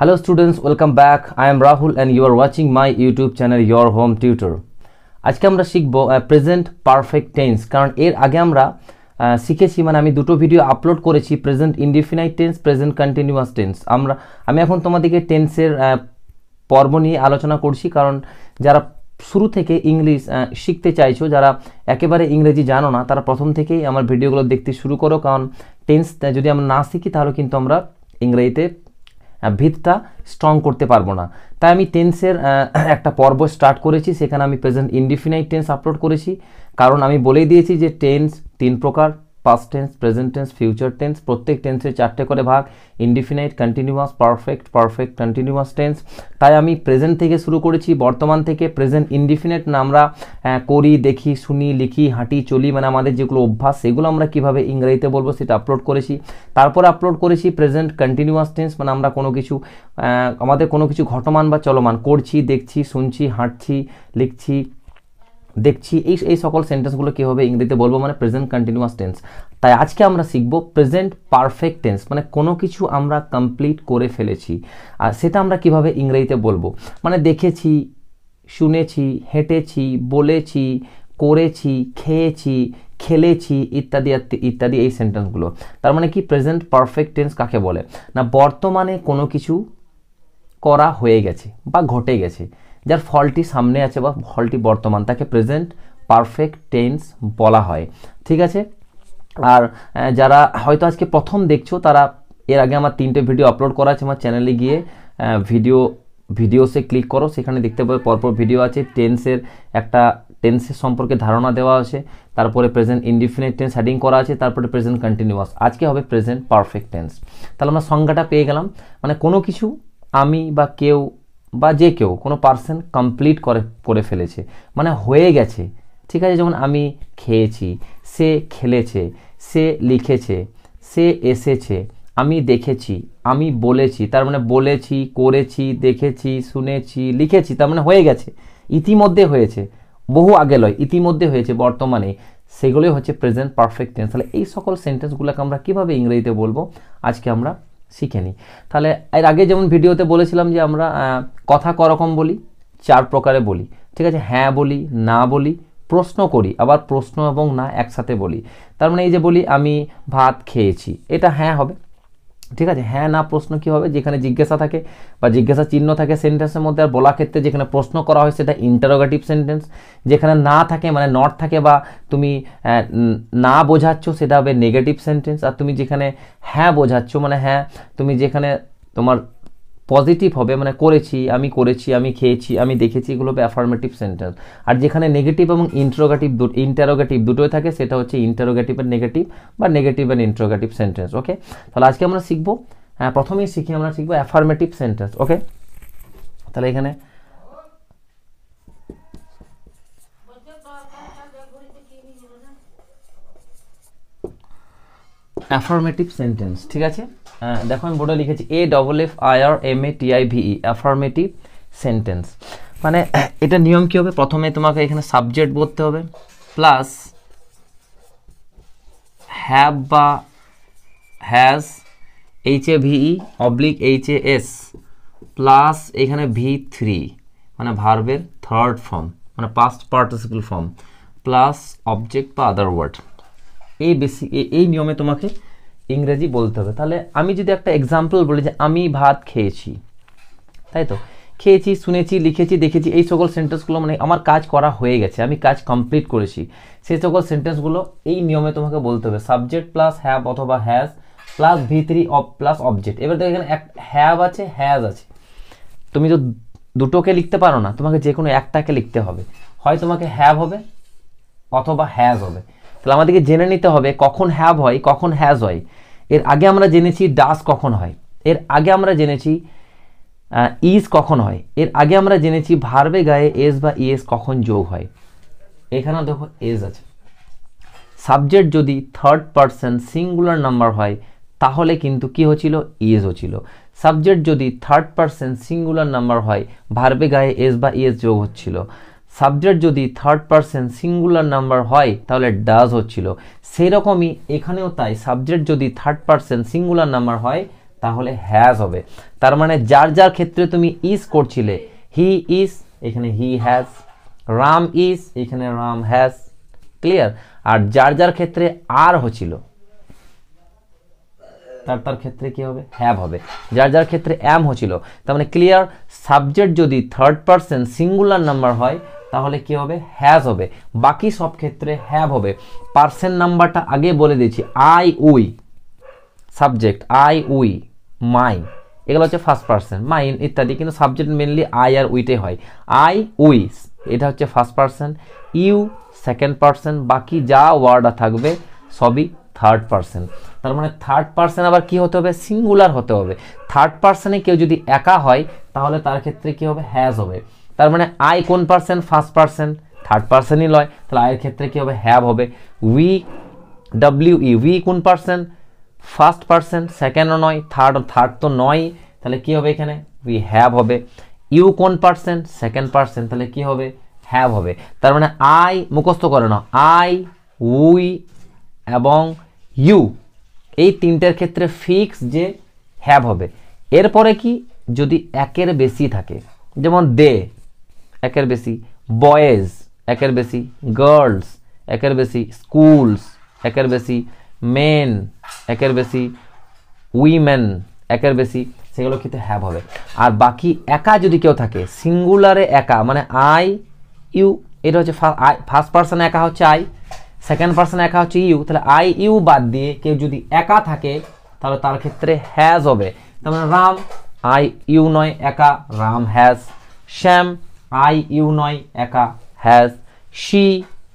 Hello students, welcome back. I am Rahul and you are watching my YouTube channel Your Home Tutor. আজকে আমরা শিখব present perfect tense কারণ এর আগে আমরা শিখেছি মানে আমি দুটো ভিডিও আপলোড করেছি present indefinite tense present continuous tense আমরা আমি এখন তোমাদেরকে টেন্সের পর্ব নিয়ে আলোচনা করছি কারণ যারা শুরু থেকে ইংলিশ শিখতে চাইছো যারা একেবারে ইংরেজি জানো না তারা প্রথম থেকেই আমার ভিডিওগুলো দেখতে শুরু করো কারণ টেন্স যদি আমরা না শিখি তাহলে কিন্তু আমরা ইংরেজিতে ভিতটা স্ট্রং করতে পারবো না তাই আমি টেন্সের একটা পর্ব স্টার্ট করেছি সেখানে আমি প্রেজেন্ট ইনডিফিনাইট টেন্স আপলোড করেছি কারণ আমি বলেই দিয়েছি যে টেন্স তিন প্রকার past tense present tense future tense প্রত্যেক টেন্সের চারটে করে ভাগ indefinite continuous perfect perfect continuous tense তাই আমি প্রেজেন্ট থেকে শুরু করেছি বর্তমান থেকে প্রেজেন্ট ইনডিফিনাইট আমরা করি দেখি শুনি লিখি হাঁটি চলি মানে আমাদের যেগুলো অভ্যাস সেগুলো আমরা কিভাবে ইংরেজিতে বলবো সেটা আপলোড করেছি তারপর আপলোড করেছি প্রেজেন্ট কন্টিনিউয়াস টেন্স মানে আমরা কোনো কিছু আমাদের কোনো কিছু ঘটমান বা চলমান করছি দেখছি শুনছি হাঁটছি লিখছি দেখছি এই এই সকল সেন্টেন্সগুলো কীভাবে ইংরেজিতে বলবো মানে প্রেজেন্ট কন্টিনিউয়াস টেন্স তাই আজকে আমরা শিখব প্রেজেন্ট পারফেক্ট টেন্স মানে কোনো কিছু আমরা কমপ্লিট করে ফেলেছি আর সেটা আমরা কিভাবে ইংরেজিতে বলবো মানে দেখেছি শুনেছি হেঁটেছি বলেছি করেছি খেয়েছি খেলেছি ইত্যাদি ইত্যাদি এই সেন্টেন্সগুলো তার মানে কি প্রেজেন্ট পারফেক্ট টেন্স কাকে বলে না বর্তমানে কোনো কিছু করা হয়ে গেছে বা ঘটে গেছে যার ফলটি সামনে আছে বা ফলটি বর্তমান তাকে প্রেজেন্ট পারফেক্ট টেন্স বলা হয় ঠিক আছে আর যারা হয়তো আজকে প্রথম দেখছো তারা এর আগে আমার তিনটে ভিডিও আপলোড করা আছে আমার চ্যানেলে গিয়ে ভিডিও ভিডিওসে ক্লিক করো সেখানে দেখতে পাবে পরপর ভিডিও আছে টেন্সের একটা টেন্সের সম্পর্কে ধারণা দেওয়া আছে তারপরে প্রেজেন্ট ইনডিফিনিট টেন্স হ্যাডিং করা আছে তারপরে প্রেজেন্ট কন্টিনিউয়াস আজকে হবে প্রেজেন্ট পারফেক্ট টেন্স তাহলে আমরা সংজ্ঞাটা পেয়ে গেলাম মানে কোনো কিছু আমি বা কেউ বা যে কেউ কোনো পার্সন কমপ্লিট করে করে ফেলেছে মানে হয়ে গেছে ঠিক আছে যেমন আমি খেয়েছি সে খেলেছে সে লিখেছে সে এসেছে আমি দেখেছি আমি বলেছি তার মানে বলেছি করেছি দেখেছি শুনেছি লিখেছি তার মানে হয়ে গেছে ইতিমধ্যে হয়েছে বহু আগে লয় ইতিমধ্যে হয়েছে বর্তমানে সেগুলোই হচ্ছে প্রেজেন্ট পারফেক্ট টেন্স তাহলে এই সকল সেন্টেন্সগুলোকে আমরা কীভাবে ইংরেজিতে বলবো আজকে আমরা শিখে নিই তাহলে এর আগে যেমন ভিডিওতে বলেছিলাম যে আমরা কথা করকম বলি চার প্রকারে বলি ঠিক আছে হ্যাঁ বলি না বলি প্রশ্ন করি আবার প্রশ্ন এবং না একসাথে বলি তার মানে এই যে বলি আমি ভাত খেয়েছি এটা হ্যাঁ হবে ঠিক আছে হ্যাঁ না প্রশ্ন কি হবে যেখানে জিজ্ঞাসা থাকে বা জিজ্ঞাসা চিহ্ন থাকে সেন্টেন্সের মধ্যে আর বলা ক্ষেত্রে যেখানে প্রশ্ন করা হয় সেটা ইন্টারোগেটিভ সেন্টেন্স যেখানে না থাকে মানে নট থাকে বা তুমি না বোঝাচ্ছ সেটা হবে নেগেটিভ সেন্টেন্স আর তুমি যেখানে হ্যাঁ বোঝাচ্ছ মানে হ্যাঁ তুমি যেখানে তোমার পজিটিভ হবে মানে করেছি আমি করেছি আমি খেয়েছি আমি দেখেছি এগুলো হবে অ্যাফার্মেটিভ সেন্টেন্স আর যেখানে নেগেটিভ এবং ইন্টারোগেটিভ ইন্টারোগেটিভ দুটোই থাকে সেটা হচ্ছে ইন্টারোগেটিভ আর নেগেটিভ বা negative and interrogative sentence okay তাহলে আজকে আমরা শিখবো হ্যাঁ প্রথমেই শিখি আমরা শিখবো অ্যাফার্মেটিভ সেন্টেন্স ওকে তাহলে এখানে অ্যাফার্মেটিভ সেন্টেন্স ঠিক আছে হ্যাঁ, দেখো আমি বোর্ডে লিখেছি A double F I R M A T I V E affirmative sentence মানে এটা নিয়ম কী হবে প্রথমে তোমাকে এখানে সাবজেক্ট বলতে হবে প্লাস হ্যাভ বা has H A V E oblique H A S plus এখানে ভি থ্রি মানে ভার্বের থার্ড ফর্ম মানে past participle form plus object বা আদার ওয়ার্ড এই বেসিক এই নিয়মে তোমাকে ইংরেজি বলতে হবে তাহলে আমি যদি একটা এক্সাম্পল বলি যে আমি ভাত খেয়েছি তাই তো খেয়েছি শুনেছি লিখেছি দেখেছি এই সকল সেন্টেন্সগুলো মানে আমার কাজ করা হয়ে গেছে আমি কাজ কমপ্লিট করেছি সেই সকল সেন্টেন্সগুলো এই নিয়মে তোমাকে বলতে হবে সাবজেক্ট প্লাস হ্যাভ অথবা has plus three of plus object এবার দেখো এখানে এক হ্যাভ আছে হ্যাজ আছে তুমি তো দুটোকে লিখতে পারো না তোমাকে যে কোনো একটাকে লিখতে হবে হয় তোমাকে হ্যাভ হবে অথবা হ্যাজ হবে তাহলে আমাদেরকে জেনে নিতে হবে কখন হ্যাভ হয় কখন হ্যাজ হয় এর আগে আমরা জেনেছি ডাস কখন হয় এর আগে আমরা জেনেছি ইজ কখন হয় এর আগে আমরা জেনেছি ভার্বে গায়ে এস বা ইএস কখন যোগ হয় এখানেও দেখো এজ আছে সাবজেক্ট যদি থার্ড পার্সন সিঙ্গুলার নাম্বার হয় তাহলে কিন্তু কি হচ্ছিল ইএস হচ্ছিল সাবজেক্ট যদি থার্ড পার্সন সিঙ্গুলার নাম্বার হয় ভার্বে গায়ে এস বা ইএস যোগ হচ্ছিল সাবজেক্ট যদি থার্ড পারসন সিঙ্গুলার নাম্বার হয় তাহলে ডাজ হচ্ছিল সেরকমই এখানেও তাই সাবজেক্ট যদি থার্ড পারসন সিঙ্গুলার নাম্বার হয় তাহলে হ্যাজ হবে তার মানে যার যার ক্ষেত্রে তুমি ইজ করছিলে হি ইজ এখানে হি হ্যাজ রাম ইজ এখানে রাম হ্যাজ ক্লিয়ার আর যার যার ক্ষেত্রে আর হচ্ছিল তার তার ক্ষেত্রে কি হবে হ্যাভ হবে যার যার ক্ষেত্রে অ্যাম হচ্ছিল তার মানে ক্লিয়ার সাবজেক্ট যদি থার্ড পারসন সিঙ্গুলার নাম্বার হয় তাহলে কি হবে হ্যাজ হবে বাকি সব ক্ষেত্রে হ্যাভ হবে পার্সেন নাম্বারটা আগে বলে দিয়েছি I we subject I we my এগুলো হচ্ছে ফার্স্ট পার্সন মাইন ইত্যাদি কিন্তু সাবজেক্ট মেনলি আই আর উইটে হয় আই উই এটা হচ্ছে first person you second person বাকি যা ওয়ার্ড থাকবে সবই থার্ড পার্সন তার মানে থার্ড পার্সন আবার কি হতে হবে সিঙ্গুলার হতে হবে থার্ড পার্সনে কেউ যদি একা হয় তাহলে তার ক্ষেত্রে কি হবে হ্যাজ হবে তার মানে আই কোন পার্সেন্ট ফার্স্ট পার্সেন্ট থার্ড পার্সেন্টই লয় তাহলে আয়ের ক্ষেত্রে কী হবে হ্যাভ হবে উই ডাব্লিউ ই উই কোন পার্সেন্ট ফার্স্ট পার্সেন্ট সেকেন্ডও নয় থার্ড থার্ড তো নয় তাহলে কী হবে এখানে উই হ্যাভ হবে ইউ কোন পার্সেন্ট সেকেন্ড পার্সেন্ট তাহলে কী হবে হ্যাভ হবে তার মানে আই মুখস্থ করে না আই উই এবং ইউ এই তিনটার ক্ষেত্রে ফিক্স যে হ্যাভ হবে এরপরে কি যদি একের বেশি থাকে যেমন দে একের বেশি বয়েজ একের বেশি গার্লস একের বেশি স্কুলস একের বেশি মেন একের বেশি উইমেন একের বেশি সেগুলো ক্ষেত্রে হ্যাভ হবে আর বাকি একা যদি কেউ থাকে সিঙ্গুলারে একা মানে আই ইউ এটা হচ্ছে ফার্স্ট পার্সন একা হচ্ছে আই সেকেন্ড পার্সন একা হচ্ছে ইউ তাহলে আই ইউ বাদ দিয়ে কেউ যদি একা থাকে তাহলে তার ক্ষেত্রে হ্যাজ হবে তার মানে রাম আই ইউ নয় একা Ram has Shyam I you নয় একা হ্যাজ শি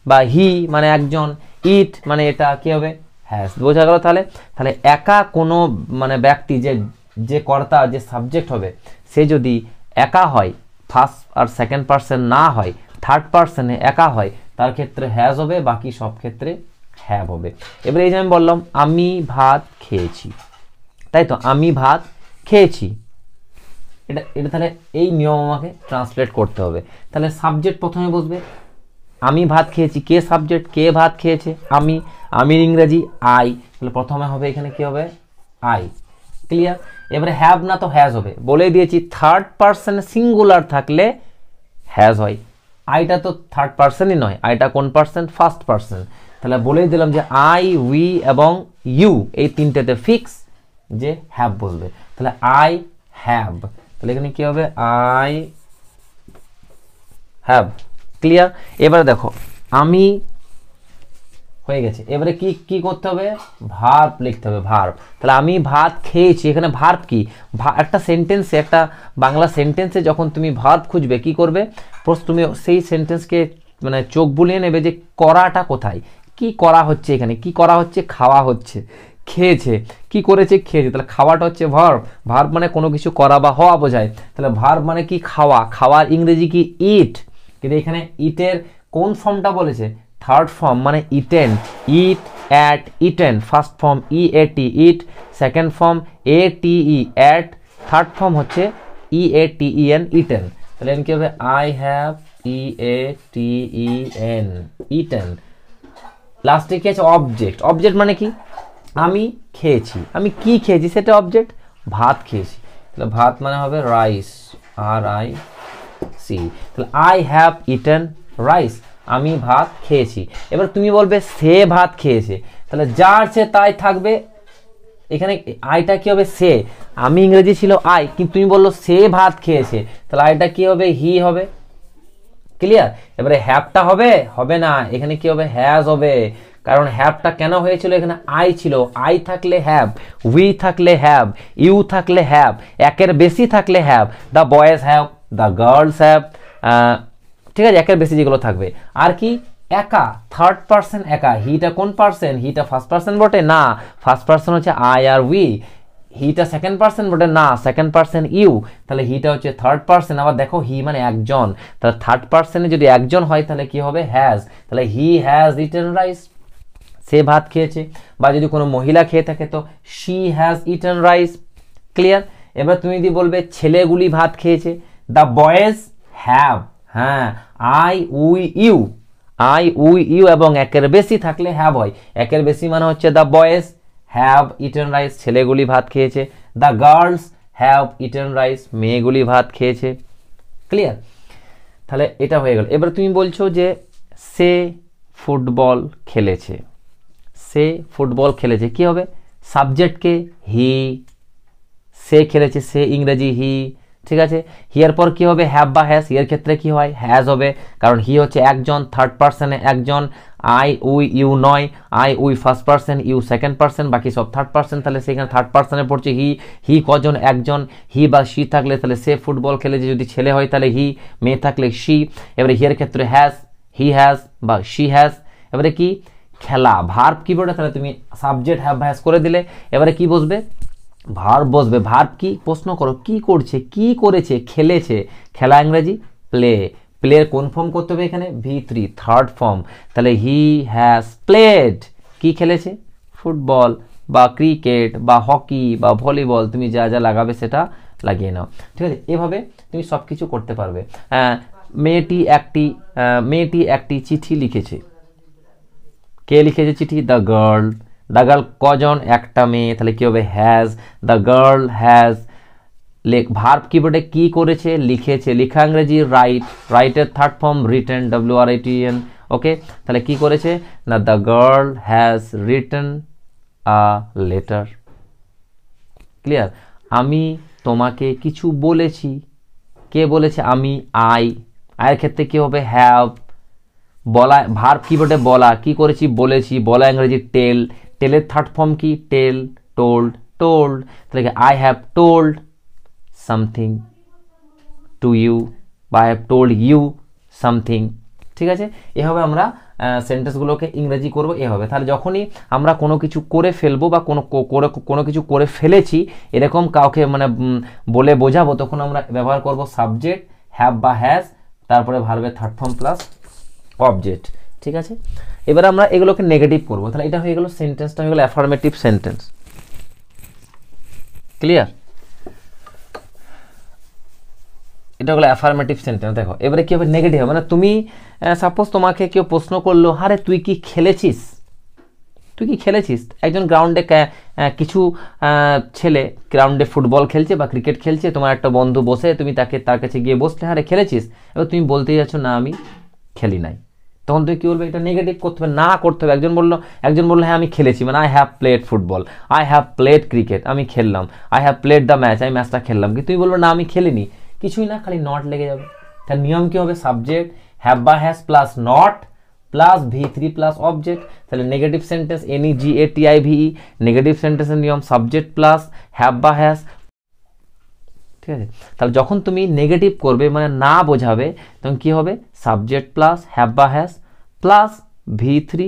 বা হি মানে একজন ইট মানে এটা কী হবে হ্যাজ বোঝা গেল তাহলে তাহলে একা কোনো মানে ব্যক্তি যে যে কর্তা যে সাবজেক্ট হবে সে যদি একা হয় ফার্স্ট আর সেকেন্ড পার্সন না হয় থার্ড পার্সনে একা হয় তার ক্ষেত্রে হ্যাজ হবে বাকি সব ক্ষেত্রে হ্যাভ হবে এবারে এই যে আমি বললাম আমি ভাত খেয়েছি তাই তো আমি ভাত খেয়েছি এটা এটা তাহলে এই নিয়ম আমাকে ট্রান্সলেট করতে হবে তাহলে সাবজেক্ট প্রথমে বসবে আমি ভাত খেয়েছি কে সাবজেক্ট কে ভাত খেয়েছে আমি আমির ইংরাজি আই তাহলে প্রথমে হবে এখানে কি হবে আই ক্লিয়ার এবারে হ্যাভ না তো হ্যাজ হবে বলে দিয়েছি থার্ড পার্সন সিঙ্গুলার থাকলে হ্যাজ হয় আইটা তো থার্ড পার্সনই নয় আইটা কোন পার্সন ফার্স্ট পার্সন তাহলে বলেই দিলাম যে আই উই এবং ইউ এই তিনটেতে ফিক্স যে হ্যাভ বসবে তাহলে আই হ্যাভ তাহলে এখানে কি হবে আই হ্যাভ ক্লিয়ার এবারে দেখো আমি হয়ে গেছে এবারে কি কি করতে হবে ভার্ব লিখতে হবে ভার্ব তাহলে আমি ভাত খেয়েছি এখানে ভার্ব কি একটা সেন্টেন্সে একটা বাংলা সেন্টেন্সে যখন তুমি ভার্ব খুঁজবে কি করবে প্রশ্ন তুমি সেই সেন্টেন্সকে মানে চোখ বুলিয়ে নেবে যে করাটা কোথায় কি করা হচ্ছে এখানে কি করা হচ্ছে খাওয়া হচ্ছে খেয়েছে কি করেছে খেয়েছে তাহলে খাওয়াটা হচ্ছে ভার্ব ভার্ব মানে কোনো কিছু করা বা হওয়া বোঝায় তাহলে ভার্ব মানে কি খাওয়া খাওয়ার ইংরেজি কি ইট কিন্তু এখানে ইটের কোন ফর্মটা বলেছে থার্ড ফর্ম মানে eaten eat ate eaten first form E A T eat second form A T E ate third form হচ্ছে E A T E N eaten তাহলে এন কি হবে I have E A T E N eaten লাস্টে কি আছে object object মানে কি আমি খেয়েছি আমি কি খেয়েছি সেটা অবজেক্ট ভাত খেয়েছি তাহলে ভাত মানে হবে রাইস আর আই সি তাহলে আই হ্যাভ ইটেন রাইস আমি ভাত খেয়েছি এবার তুমি বলবে সে ভাত খেয়েছে তাহলে যার সে তাই থাকবে এখানে আইটা কি হবে সে আমি ইংরেজি ছিল আই কিন্তু তুমি বললো সে ভাত খেয়েছে তাহলে আইটা কি হবে হি হবে ক্লিয়ার এবারে হ্যাপটা হবে হবে না এখানে কি হবে হ্যাজ হবে কারণ হ্যাভটা কেন হয়েছিল এখানে আই ছিল আই থাকলে হ্যাভ উই থাকলে হ্যাভ ইউ থাকলে হ্যাভ একের বেশি থাকলে have the boys have the girls have ঠিক আছে একের বেশি যেগুলো থাকবে আর কি একা থার্ড পার্সন একা হিটা কোন পার্সন হিটা ফার্স্ট পার্সন বটে না ফার্স্ট পার্সন হচ্ছে আই আর উই হিটা সেকেন্ড পার্সন বটে না সেকেন্ড পার্সন ইউ তাহলে হিটা হচ্ছে থার্ড পার্সন আবার দেখো হি মানে একজন তাহলে থার্ড পার্সনে যদি একজন হয় তাহলে কি হবে হ্যাজ তাহলে হি হ্যাজ রিটার্ন রাইস সে ভাত খেয়েছে বা যদি কোনো মহিলা খেয়ে থাকে তো she has eaten rice clear এবার তুমি যদি বলবে ছেলেগুলি ভাত খেয়েছে দ্য বয়েজ হ্যাভ হ্যাঁ I we you I we you এবং একের বেশি থাকলে হ্যাভ হয় একের বেশি মানে হচ্ছে the boys have eaten rice ছেলেগুলি ভাত খেয়েছে the girls have eaten rice মেয়েগুলি ভাত খেয়েছে ক্লিয়ার তাহলে এটা হয়ে গেল এবার তুমি বলছো যে সে ফুটবল খেলেছে সে ফুটবল খেলেছে কি হবে সাবজেক্টকে হি সে খেলেছে সে ইংরেজি হি ঠিক আছে হিয়ার পর কি হবে হ্যাভ বা হ্যাজ হিয়ার ক্ষেত্রে কি হয় হ্যাজ হবে কারণ হি হচ্ছে একজন থার্ড পার্সনে একজন আই উই ইউ নয় I we first person you second person বাকি সব থার্ড পার্সন তাহলে সেখানে থার্ড পার্সনে পড়ছে হি হি কজন একজন হি বা সি থাকলে তাহলে সে ফুটবল খেলেছে যদি ছেলে হয় তাহলে হি মেয়ে থাকলে সি এবারে হিয়ার ক্ষেত্রে হ্যাজ হি হ্যাজ বা সি হ্যাজ এবারে কি খেলা ভার্ব কি বলে তাহলে তুমি সাবজেক্ট হ্যাভ ভ্যাস করে দিলে এবারে কি বসবে ভার্ব বসবে ভার্ব কি প্রশ্ন করো কি করছে কি করেছে খেলেছে খেলা ইংরেজি প্লে প্লের কোন ফর্ম করতে হবে এখানে ভি থ্রি থার্ড ফর্ম তাহলে হি হ্যাজ প্লেড কি খেলেছে ফুটবল বা ক্রিকেট বা হকি বা ভলিবল তুমি যা যা লাগাবে সেটা লাগিয়ে নাও ঠিক আছে এভাবে তুমি সব কিছু করতে পারবে মেয়েটি একটি মেয়েটি একটি চিঠি লিখেছে কে লিখেছে চিঠি দ্য গার্ল দ্য গার্ল কজন একটা মেয়ে তাহলে কী হবে হ্যাজ দ্য গার্ল হ্যাজ লেখ ভার্ব কিবোর্ডে কি করেছে লিখেছে লিখা ইংরেজি রাইট রাইটের third form written W R T N okay তাহলে কি করেছে না the girl has written a letter clear আমি তোমাকে কিছু বলেছি কে বলেছে আমি আই আয়ের ক্ষেত্রে কী হবে হ্যাভ বলা কি কিবোর্ডে বলা কি করেছি বলেছি বলা ইংরেজি টেল টেলের থার্ড ফর্ম কি টেল টোল্ড টোল্ড তাহলে I have told something to you বা I have told you something ঠিক আছে এভাবে আমরা সেন্টেন্সগুলোকে ইংরেজি করব এভাবে তাহলে যখনই আমরা কোনো কিছু করে ফেলবো বা কোনো করে কোনো কিছু করে ফেলেছি এরকম কাউকে মানে বলে বোঝাবো তখন আমরা ব্যবহার করব সাবজেক্ট হ্যাভ বা হ্যাজ তারপরে ভার্বের থার্ড ফর্ম প্লাস অবজেক্ট ঠিক আছে এবার আমরা এগুলোকে নেগেটিভ করবো তাহলে এটা হয়ে গেল সেন্টেন্সটা হয়ে গেল অ্যাফার্মেটিভ সেন্টেন্স ক্লিয়ার এটা হলো অ্যাফার্মেটিভ সেন্টেন্স দেখো এবারে কী হবে নেগেটিভ হবে মানে তুমি সাপোজ তোমাকে কেউ প্রশ্ন করলো হারে তুই কি খেলেছিস তুই কি খেলেছিস একজন গ্রাউন্ডে কিছু ছেলে গ্রাউন্ডে ফুটবল খেলছে বা ক্রিকেট খেলছে তোমার একটা বন্ধু বসে তুমি তাকে তার কাছে গিয়ে বসলে হারে খেলেছিস এবার তুমি বলতেই যাচ্ছ না আমি খেলি নাই তখন তুই কী বলবে এটা নেগেটিভ করতে হবে না করতে হবে একজন বললো একজন বললো হ্যাঁ আমি খেলেছি মানে I have played football I have played cricket আমি খেললাম I have played the match আমি ম্যাচটা খেললাম কিন্তু তুই বলবো না আমি খেলিনি কিছুই না খালি নট লেগে যাবে তার নিয়ম কী হবে সাবজেক্ট হ্যাভ বা has plus not plus V three plus object তাহলে negative sentence N E G A T I V negative সেন্টেন্সের নিয়ম সাবজেক্ট প্লাস হ্যাভ বা হ্যাস ঠিক আছে তাহলে যখন তুমি নেগেটিভ করবে মানে না বোঝাবে তখন কী হবে সাবজেক্ট প্লাস হ্যাভ বা হ্যাজ প্লাস ভি থ্রি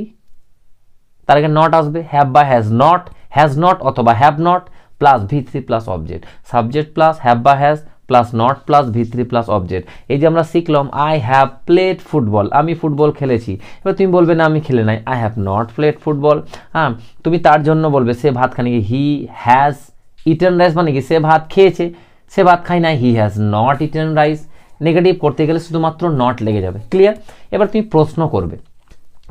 তার আগে নট আসবে হ্যাভ বা হ্যাজ নট হ্যাজ নট অথবা have not plus V three plus object subject plus have বা has plus not plus V three plus object এই যে আমরা শিখলাম আই হ্যাভ প্লেড ফুটবল আমি ফুটবল খেলেছি এবার তুমি বলবে না আমি খেলে নাই I have not played football হ্যাঁ তুমি তার জন্য বলবে সে ভাত খানি হি হ্যাজ ইটেন রাইস মানে কি সে ভাত খেয়েছে সে ভাত খায় না he has not eaten rice negative করতে গেলে শুধুমাত্র নট লেগে যাবে ক্লিয়ার এবার তুমি প্রশ্ন করবে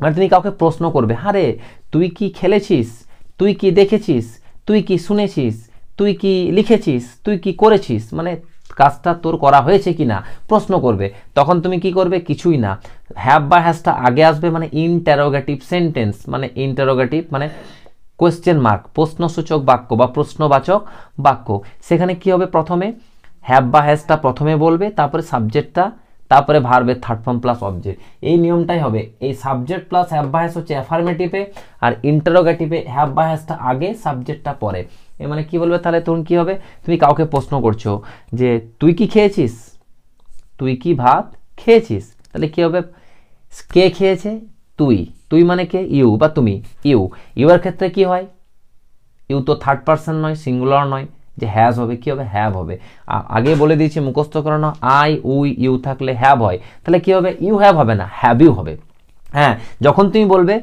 মানে তুমি কাউকে প্রশ্ন করবে হারে তুই কি খেলেছিস তুই কি দেখেছিস তুই কি শুনেছিস তুই কি লিখেছিস তুই কি করেছিস মানে কাজটা তোর করা হয়েছে কি না প্রশ্ন করবে তখন তুমি কি করবে কিছুই না হ্যাভ বা হ্যাজটা আগে আসবে মানে ইন্টারোগেটিভ সেন্টেন্স মানে ইন্টারোগেটিভ মানে কোয়েশ্চেন মার্ক প্রশ্নসূচক বাক্য বা প্রশ্নবাচক বাক্য সেখানে কি হবে প্রথমে হ্যাপ বা হ্যাজটা প্রথমে বলবে তারপরে সাবজেক্টটা তারপরে ভার্বের থার্ড ফর্ম প্লাস অবজেক্ট এই নিয়মটাই হবে এই সাবজেক্ট প্লাস হ্যাপ বা হ্যাস হচ্ছে অ্যাফার্মেটিভে আর ইন্টারোগেটিভে হ্যাপ বা হ্যাসটা আগে সাবজেক্টটা পরে এ মানে কি বলবে তাহলে তখন কি হবে তুমি কাউকে প্রশ্ন করছো যে তুই কি খেয়েছিস তুই কি ভাত খেয়েছিস তাহলে কি হবে কে খেয়েছে তুই তুই মানে কে ইউ বা তুমি ইউ এর ক্ষেত্রে কি হয় ইউ তো থার্ড পার্সন নয় সিঙ্গুলার নয় যে হ্যাজ হবে কি হবে হ্যাভ হবে আগে বলে দিয়েছি মুখস্থ করানো আই উই ইউ থাকলে হ্যাভ হয় তাহলে কি হবে ইউ হ্যাভ হবে না হ্যাভ ইউ হবে হ্যাঁ যখন তুমি বলবে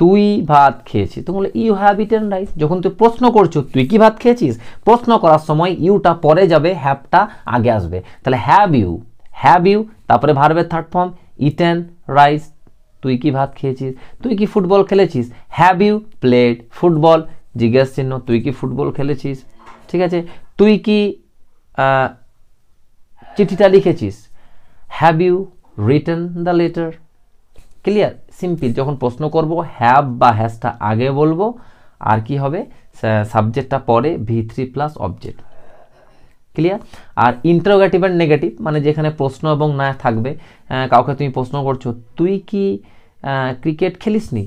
তুই ভাত খেয়েছি তুমি বলে ইউ হ্যাভ ইটেন রাইস যখন তুই প্রশ্ন করছো তুই কি ভাত খেয়েছিস প্রশ্ন করার সময় ইউটা পরে যাবে হ্যাভটা আগে আসবে তাহলে হ্যাভ ইউ হ্যাভ ইউ তারপরে ভারবে থার্ড ফর্ম ইটেন রাইস তুই কি ভাত খেয়েছিস তুই কি ফুটবল খেলেছিস হ্যাভ ইউ প্লেড ফুটবল জিজ্ঞেস চিহ্ন তুই কি ফুটবল খেলেছিস ঠিক আছে তুই কি চিঠিটা লিখেছিস have you return the letter clear simple যখন প্রশ্ন করব হ্যাভ বা হ্যাজটা আগে বলবো আর কি হবে সাবজেক্টটা পরে V three plus object clear আর ইন্টারোগেটিভ অ্যান্ড নেগেটিভ মানে যেখানে প্রশ্ন এবং না থাকবে কাউকে তুমি প্রশ্ন করছো তুই কি ক্রিকেট খেলিস নি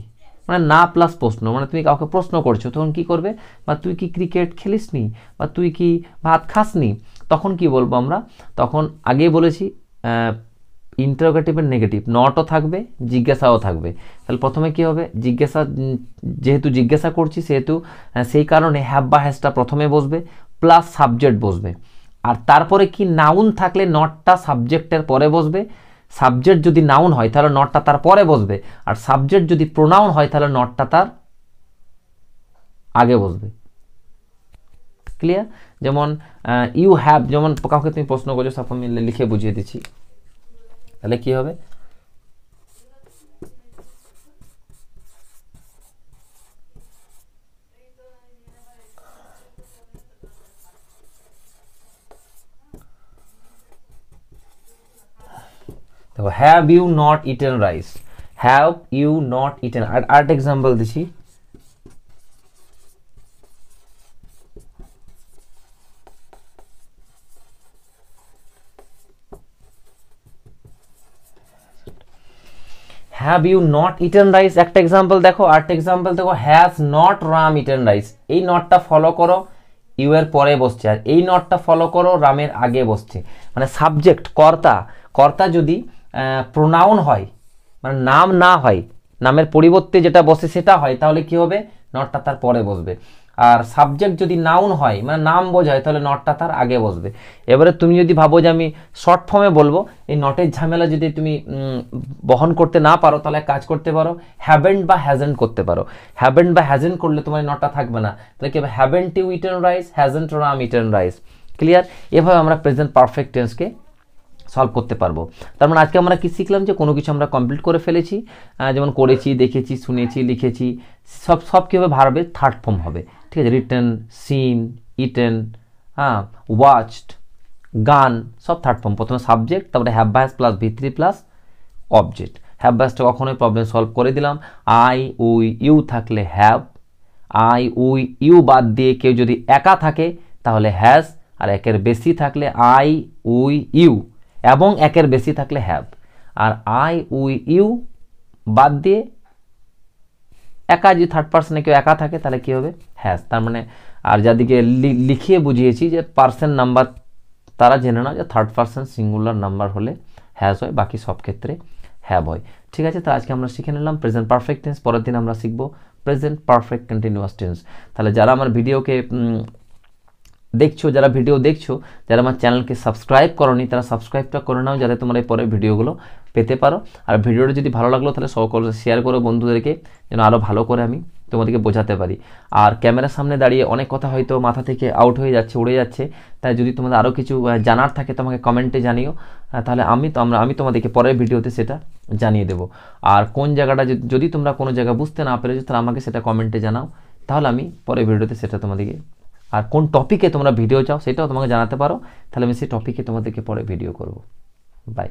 মানে না প্লাস প্রশ্ন মানে তুমি কাউকে প্রশ্ন করছো তখন কি করবে বা তুই কি ক্রিকেট খেলিস নি বা তুই কি ভাত খাস নি তখন কি বলবো আমরা তখন আগে বলেছি ইন্টারোগেটিভের নেগেটিভ নটও থাকবে জিজ্ঞাসাও থাকবে তাহলে প্রথমে কি হবে জিজ্ঞাসা যেহেতু জিজ্ঞাসা করছি সেহেতু সেই কারণে হ্যাব বা হ্যাসটা প্রথমে বসবে প্লাস সাবজেক্ট বসবে আর তারপরে কি নাউন থাকলে নটটা সাবজেক্টের পরে বসবে সাবজেক্ট যদি নাউন হয় তাহলে নটটা তার পরে বসবে আর সাবজেক্ট যদি প্রোনাউন হয় তাহলে নটটা তার আগে বসবে ক্লিয়ার যেমন ইউ হ্যাভ যেমন কাউকে তুমি প্রশ্ন করছো সব লিখে বুঝিয়ে দিচ্ছি তাহলে কি হবে দেখো have you not eaten rice have you not eaten art example দিছি have you not eaten rice একটা এক্সাম্পল দেখো আর্ট এক্সাম্পল দেখো has not Ram eaten rice এই নটটা ফলো করো ইউ এর পরে বসছে আর এই নটটা ফলো করো রামের আগে বসছে মানে সাবজেক্ট কর্তা কর্তা যদি প্রোনাউন হয় মানে নাম না হয় নামের পরিবর্তে যেটা বসে সেটা হয় তাহলে কি হবে নটটা তার পরে বসবে আর সাবজেক্ট যদি নাউন হয় মানে নাম বোঝায় তাহলে নটটা তার আগে বসবে এবারে তুমি যদি ভাবো যে আমি শর্ট ফর্মে বলবো এই নটের ঝামেলা যদি তুমি বহন করতে না পারো তাহলে কাজ করতে পারো হ্যাভেন্ট বা হ্যাজেন্ট করতে পারো হ্যাভেন্ট বা হ্যাজেন্ট করলে তোমার নটটা থাকবে না তাহলে কি হবে haven't you eaten rice hasn't Ram eaten rice clear এভাবে আমরা প্রেজেন্ট পারফেক্ট টেন্সকে সলভ করতে পারবো তার মানে আজকে আমরা কি শিখলাম যে কোনো কিছু আমরা কমপ্লিট করে ফেলেছি যেমন করেছি দেখেছি শুনেছি লিখেছি সব সব কী হবে থার্ড ফর্ম হবে ঠিক আছে রিটেন সিন ইটেন হ্যাঁ ওয়াচড গান সব থার্ড ফর্ম প্রথমে সাবজেক্ট তারপরে হ্যাভ বাস plus V three plus object have বাসটা কখনোই প্রবলেম সলভ করে দিলাম আই উই ইউ থাকলে হ্যাভ আই উই ইউ বাদ দিয়ে কেউ যদি একা থাকে তাহলে হ্যাজ আর একের বেশি থাকলে আই উই ইউ এবং একের বেশি থাকলে হ্যাভ আর আই উই ইউ বাদ দিয়ে একা যদি থার্ড পার্সনে কেউ একা থাকে তাহলে কী হবে হ্যাজ তার মানে আর যাদিকে লিখিয়ে বুঝিয়েছি যে পার্সেন নাম্বার তারা জেনে নাও যে থার্ড পার্সন সিঙ্গুলার নাম্বার হলে হ্যাজ হয় বাকি সব ক্ষেত্রে হ্যাভ হয় ঠিক আছে তো আজকে আমরা শিখে নিলাম প্রেজেন্ট পারফেক্ট টেন্স পরের দিন আমরা শিখবো প্রেজেন্ট পারফেক্ট কন্টিনিউয়াস টেন্স তাহলে যারা আমার ভিডিওকে দেখছো যারা ভিডিও দেখছো যারা আমার চ্যানেলকে সাবস্ক্রাইব করনি তারা সাবস্ক্রাইবটা করে নাও যাতে তোমরা এই পরে ভিডিওগুলো পেতে পারো আর ভিডিওটা যদি ভালো লাগলো তাহলে সকল শেয়ার করো বন্ধুদেরকে যেন আরও ভালো করে আমি তোমাদেরকে বোঝাতে পারি আর ক্যামেরার সামনে দাঁড়িয়ে অনেক কথা হয়তো মাথা থেকে আউট হয়ে যাচ্ছে উড়ে যাচ্ছে তাই যদি তোমাদের আরও কিছু জানার থাকে তোমাকে কমেন্টে জানিও তাহলে আমি তো আমরা আমি তোমাদেরকে পরের ভিডিওতে সেটা জানিয়ে দেবো আর কোন জায়গাটা যদি তোমরা কোনো জায়গা বুঝতে না পেরেছো তাহলে আমাকে সেটা কমেন্টে জানাও তাহলে আমি পরের ভিডিওতে সেটা তোমাদেরকে আর কোন টপিকে তোমরা ভিডিও চাও সেটাও তোমাকে জানাতে পারো তাহলে আমি সেই টপিকে তোমাদেরকে পরে ভিডিও করব বাই